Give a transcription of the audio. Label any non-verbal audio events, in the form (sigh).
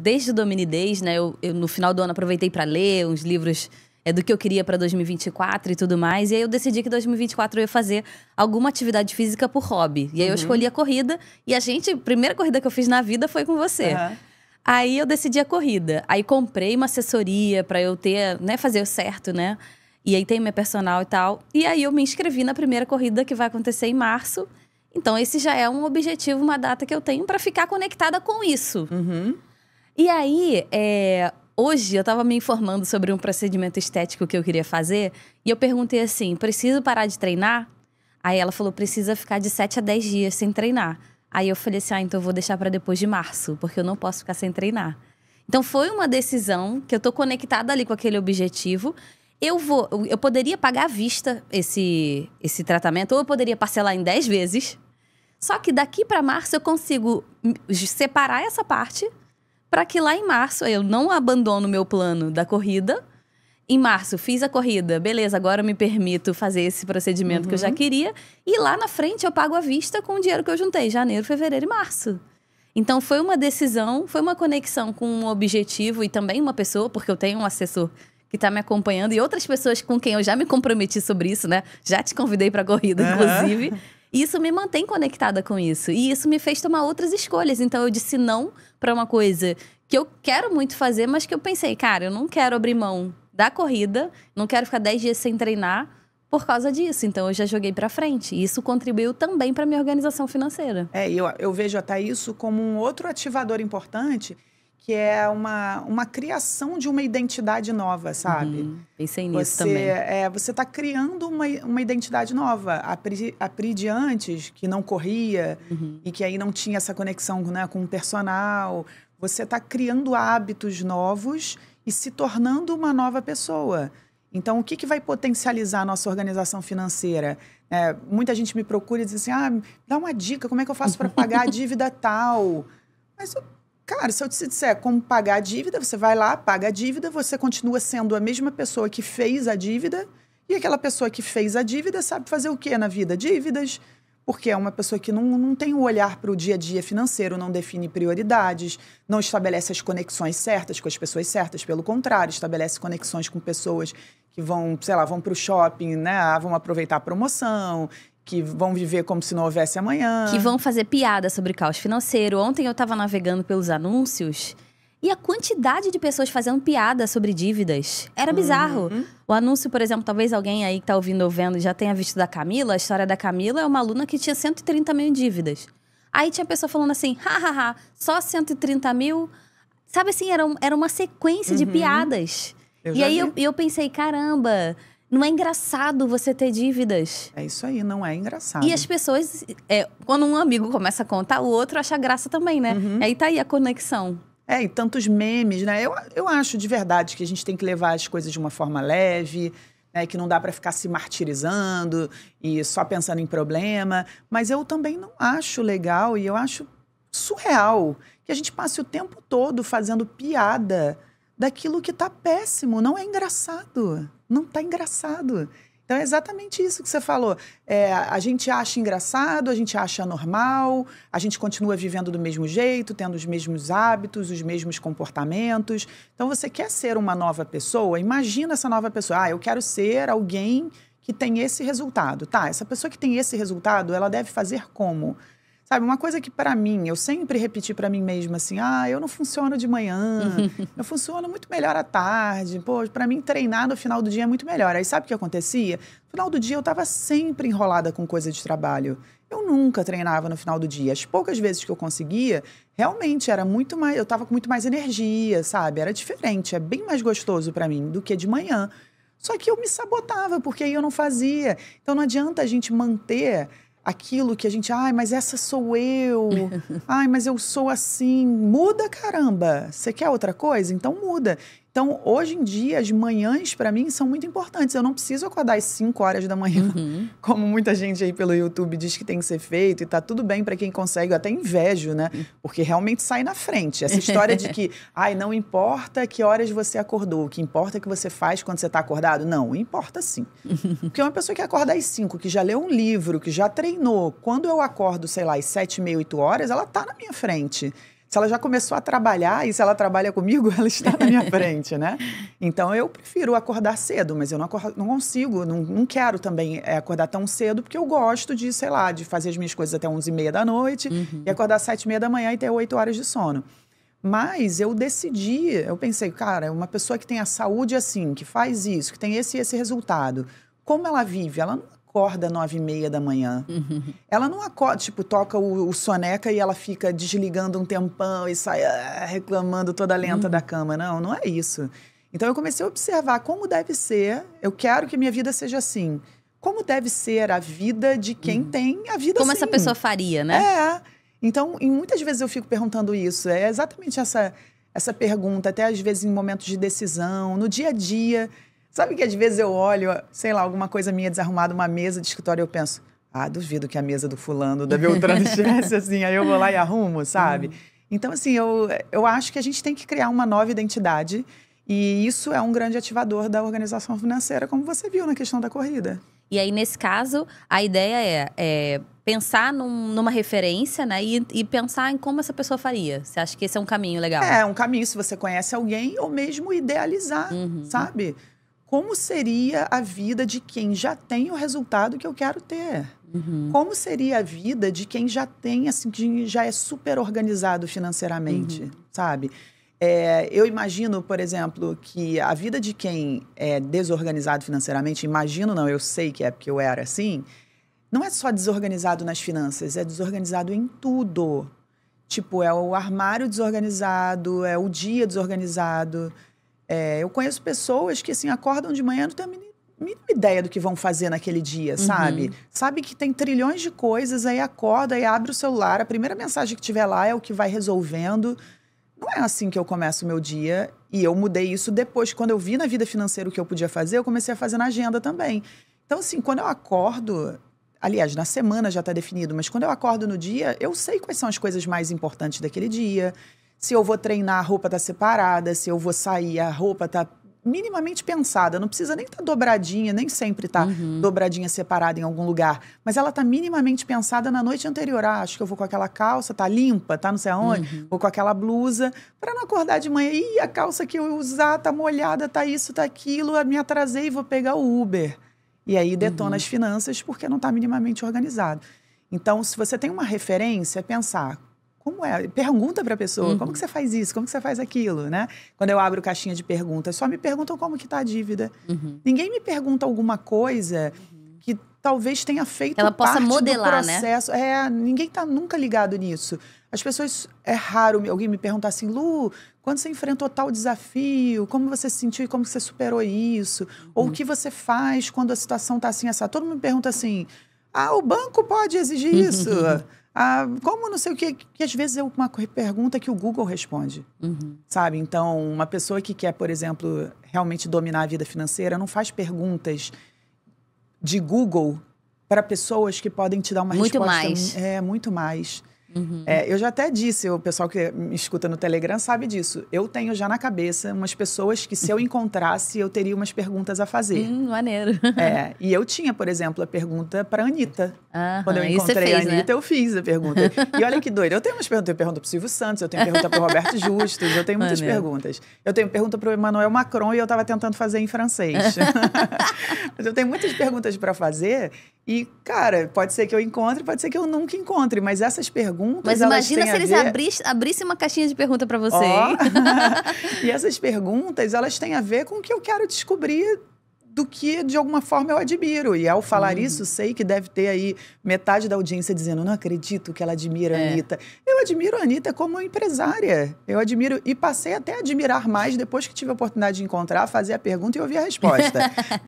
desde o Dominidez, né? Eu, eu no final do ano aproveitei para ler uns livros é, do que eu queria para 2024 e tudo mais. E aí eu decidi que 2024 eu ia fazer alguma atividade física por hobby. E aí uhum. eu escolhi a corrida. E a gente, a primeira corrida que eu fiz na vida foi com você. Uhum. Aí eu decidi a corrida. Aí comprei uma assessoria para eu ter, né, fazer o certo, né? E aí tem minha personal e tal. E aí eu me inscrevi na primeira corrida que vai acontecer em março. Então esse já é um objetivo, uma data que eu tenho para ficar conectada com isso. Uhum. E aí, é, hoje eu estava me informando sobre um procedimento estético que eu queria fazer e eu perguntei assim: preciso parar de treinar? Aí ela falou: precisa ficar de 7 a 10 dias sem treinar. Aí eu falei assim: ah, então eu vou deixar para depois de março, porque eu não posso ficar sem treinar. Então foi uma decisão que eu tô conectada ali com aquele objetivo. Eu vou, eu poderia pagar à vista esse esse tratamento ou eu poderia parcelar em 10 vezes. Só que daqui para março eu consigo separar essa parte para que lá em março eu não abandono meu plano da corrida. Em março fiz a corrida, beleza, agora eu me permito fazer esse procedimento uhum. que eu já uhum. queria. E lá na frente eu pago a vista com o dinheiro que eu juntei, janeiro, fevereiro e março. Então foi uma decisão, foi uma conexão com um objetivo e também uma pessoa, porque eu tenho um assessor que está me acompanhando e outras pessoas com quem eu já me comprometi sobre isso, né? Já te convidei para a corrida, uhum. inclusive. (laughs) E isso me mantém conectada com isso. E isso me fez tomar outras escolhas. Então eu disse não para uma coisa que eu quero muito fazer, mas que eu pensei, cara, eu não quero abrir mão da corrida, não quero ficar 10 dias sem treinar por causa disso. Então eu já joguei para frente. E isso contribuiu também para minha organização financeira. É, eu, eu vejo até isso como um outro ativador importante que é uma, uma criação de uma identidade nova, sabe? Uhum. Pensei nisso você, também. É, você está criando uma, uma identidade nova. A Pri, a Pri de antes, que não corria uhum. e que aí não tinha essa conexão né, com o personal. Você está criando hábitos novos e se tornando uma nova pessoa. Então, o que, que vai potencializar a nossa organização financeira? É, muita gente me procura e diz assim, ah, dá uma dica, como é que eu faço para pagar a (laughs) dívida tal? Mas Cara, se eu te disser como pagar a dívida, você vai lá, paga a dívida, você continua sendo a mesma pessoa que fez a dívida, e aquela pessoa que fez a dívida sabe fazer o quê na vida? Dívidas, porque é uma pessoa que não, não tem o um olhar para o dia a dia financeiro, não define prioridades, não estabelece as conexões certas com as pessoas certas, pelo contrário, estabelece conexões com pessoas que vão, sei lá, vão para o shopping, né? Ah, vão aproveitar a promoção, que vão viver como se não houvesse amanhã. Que vão fazer piada sobre caos financeiro. Ontem eu estava navegando pelos anúncios e a quantidade de pessoas fazendo piada sobre dívidas era bizarro. Uhum. O anúncio, por exemplo, talvez alguém aí que tá ouvindo ou vendo já tenha visto da Camila. A história da Camila é uma aluna que tinha 130 mil em dívidas. Aí tinha pessoa falando assim, hahaha, só 130 mil. Sabe assim, era, um, era uma sequência uhum. de piadas. Eu e aí eu, eu pensei, caramba, não é engraçado você ter dívidas. É isso aí, não é engraçado. E as pessoas, é, quando um amigo começa a contar, o outro acha graça também, né? Uhum. Aí tá aí a conexão. É, e tantos memes, né? Eu, eu acho de verdade que a gente tem que levar as coisas de uma forma leve, né? que não dá para ficar se martirizando e só pensando em problema. Mas eu também não acho legal e eu acho surreal que a gente passe o tempo todo fazendo piada daquilo que está péssimo. Não é engraçado. Não está engraçado. Então é exatamente isso que você falou. É, a gente acha engraçado, a gente acha normal, a gente continua vivendo do mesmo jeito, tendo os mesmos hábitos, os mesmos comportamentos. Então você quer ser uma nova pessoa? Imagina essa nova pessoa. Ah, eu quero ser alguém que tem esse resultado. Tá, essa pessoa que tem esse resultado, ela deve fazer como? Sabe, uma coisa que para mim, eu sempre repeti para mim mesma assim: ah, eu não funciono de manhã, (laughs) eu funciono muito melhor à tarde. Pô, para mim treinar no final do dia é muito melhor. Aí sabe o que acontecia? No final do dia eu tava sempre enrolada com coisa de trabalho. Eu nunca treinava no final do dia. As poucas vezes que eu conseguia, realmente era muito mais, eu tava com muito mais energia, sabe? Era diferente, é bem mais gostoso para mim do que de manhã. Só que eu me sabotava porque aí eu não fazia. Então não adianta a gente manter aquilo que a gente, ai, mas essa sou eu, (laughs) ai, mas eu sou assim. Muda, caramba. Você quer outra coisa? Então muda. Então, hoje em dia, as manhãs para mim são muito importantes. Eu não preciso acordar às 5 horas da manhã, uhum. (laughs) como muita gente aí pelo YouTube diz que tem que ser feito, e tá tudo bem para quem consegue, eu até invejo, né? Porque realmente sai na frente. Essa história de que, (laughs) ai, não importa que horas você acordou, o que importa é que você faz quando você tá acordado. Não, importa sim. (laughs) Porque uma pessoa que acorda às 5, que já leu um livro, que já treinou, quando eu acordo, sei lá, às 7, meia, 8 horas, ela tá na minha frente se ela já começou a trabalhar e se ela trabalha comigo, (laughs) ela está na minha frente, né? Então eu prefiro acordar cedo, mas eu não, acordo, não consigo, não, não quero também é, acordar tão cedo, porque eu gosto de, sei lá, de fazer as minhas coisas até 11 e meia da noite uhum. e acordar às 7 e meia da manhã e ter 8 horas de sono. Mas eu decidi, eu pensei, cara, uma pessoa que tem a saúde assim, que faz isso, que tem esse e esse resultado, como ela vive? Ela não acorda nove e meia da manhã. Uhum. Ela não acorda, tipo, toca o, o, soneca e ela fica desligando um tempão e sai ah, reclamando toda lenta uhum. da cama. Não, não é isso. Então eu comecei a observar como deve ser. Eu quero que minha vida seja assim. Como deve ser a vida de quem uhum. tem a vida como assim. Como essa pessoa faria, né? É. Então, e muitas vezes eu fico perguntando isso. É exatamente essa essa pergunta, até às vezes em momentos de decisão, no dia a dia Sabe que às vezes eu olho, sei lá, alguma coisa minha desarrumada, uma mesa de escritório, eu penso, ah, duvido que a mesa do fulano, da Beltrano (laughs) estivesse assim, aí eu vou lá e arrumo, sabe? Uhum. Então, assim, eu, eu acho que a gente tem que criar uma nova identidade e isso é um grande ativador da organização financeira, como você viu na questão da corrida. E aí, nesse caso, a ideia é, é pensar num, numa referência, né? E, e, pensar em como essa pessoa faria. Você acha que esse é um caminho legal? É, um caminho, se você conhece alguém, ou mesmo idealizar, uhum. sabe? como seria a vida de quem já tem o resultado que eu quero ter? Uhum. Como seria a vida de quem já tem, assim, que já é super organizado financeiramente, uhum. sabe? É, eu imagino, por exemplo, que a vida de quem é desorganizado financeiramente, imagino não, eu sei que é porque eu era assim, não é só desorganizado nas finanças, é desorganizado em tudo. Tipo, é o armário desorganizado, é o dia desorganizado. É, eu conheço pessoas que, assim, acordam de manhã e não têm a mínima, ideia do que vão fazer naquele dia, uhum. sabe? Sabe que tem trilhões de coisas, aí acorda e abre o celular. A primeira mensagem que tiver lá é o que vai resolvendo. Não é assim que eu começo o meu dia. E eu mudei isso depois. Quando eu vi na vida financeira o que eu podia fazer, eu comecei a fazer na agenda também. Então, assim, quando eu acordo, aliás, na semana já está definido, mas quando eu acordo no dia, eu sei quais são as coisas mais importantes daquele dia se eu vou treinar, a roupa tá separada, se eu vou sair, a roupa tá minimamente pensada, não precisa nem estar tá dobradinha, nem sempre tá uhum. dobradinha separada em algum lugar, mas ela tá minimamente pensada na noite anterior. Ah, acho que eu vou com aquela calça, tá limpa, tá não sei aonde, uhum. com aquela blusa, para não acordar de manhã e a calça que eu usar tá molhada, tá isso, tá aquilo, me atrasei e vou pegar o Uber. E aí detona uhum. as finanças porque não tá minimamente organizado. Então, se você tem uma referência, é pensar como é? Pergunta para a pessoa, uhum. como que você faz isso? Como que você faz aquilo, né? Quando eu abro caixinha de perguntas, só me perguntam como que tá a dívida. Uhum. Ninguém me pergunta alguma coisa uhum. que talvez tenha feito que ela possa modelar, do né? processo. Né? É, ninguém tá nunca ligado nisso. As pessoas é raro alguém me perguntar assim, Lu, quando você enfrentou tal desafio, como você se sentiu e como você superou isso, uhum. ou o uhum. que você faz quando a situação tá assim essa. Todo mundo me pergunta assim: "Ah, o banco pode exigir (laughs) isso?" Ah, como não sei o que, que às vezes é uma pergunta que o Google responde, uhum. sabe? Então, uma pessoa que quer, por exemplo, realmente dominar a vida financeira, não faz perguntas de Google para pessoas que podem te dar uma muito resposta. Muito mais. É, muito mais. Uhum. É, eu já até disse, o pessoal que me escuta no Telegram sabe disso. Eu tenho já na cabeça umas pessoas que, se eu (laughs) encontrasse, eu teria umas perguntas a fazer. Hum, maneiro. É, (laughs) e eu tinha, por exemplo, a pergunta para a Anitta. Aham, Quando eu encontrei fez, a né? Anitta, né? eu fiz a pergunta. E olha que doido. Eu tenho umas perguntas. Eu pergunta para o Silvio Santos, eu tenho pergunta para o Roberto (laughs) Justus, eu tenho muitas maneiro. perguntas. Eu tenho pergunta para o Emmanuel Macron e eu estava tentando fazer em francês. Mas eu tenho muitas perguntas para fazer e, cara, pode ser que eu encontre, pode ser que eu nunca encontre, mas essas perguntas. Mas imagina se eles ver... abrissem abrisse uma caixinha de pergunta para você. Oh. (laughs) (laughs) e essas perguntas, elas têm a ver com o que eu quero descobrir do que, de alguma forma, eu admiro. E ao falar uhum. isso, sei que deve ter aí metade da audiência dizendo: não acredito que ela admira a é. Anitta. Eu admiro a Anitta como empresária. Eu admiro e passei até a admirar mais depois que tive a oportunidade de encontrar, fazer a pergunta e ouvir a resposta. (laughs)